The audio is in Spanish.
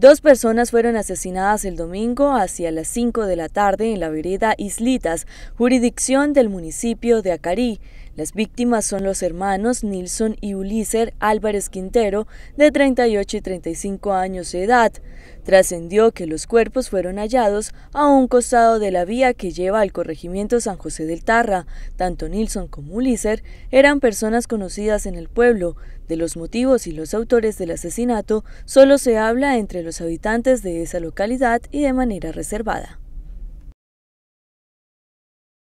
Dos personas fueron asesinadas el domingo hacia las 5 de la tarde en la vereda Islitas, jurisdicción del municipio de Acarí. Las víctimas son los hermanos Nilson y Ulises Álvarez Quintero, de 38 y 35 años de edad. Trascendió que los cuerpos fueron hallados a un costado de la vía que lleva al corregimiento San José del Tarra. Tanto Nilson como Ulises eran personas conocidas en el pueblo. De los motivos y los autores del asesinato solo se habla entre los habitantes de esa localidad y de manera reservada.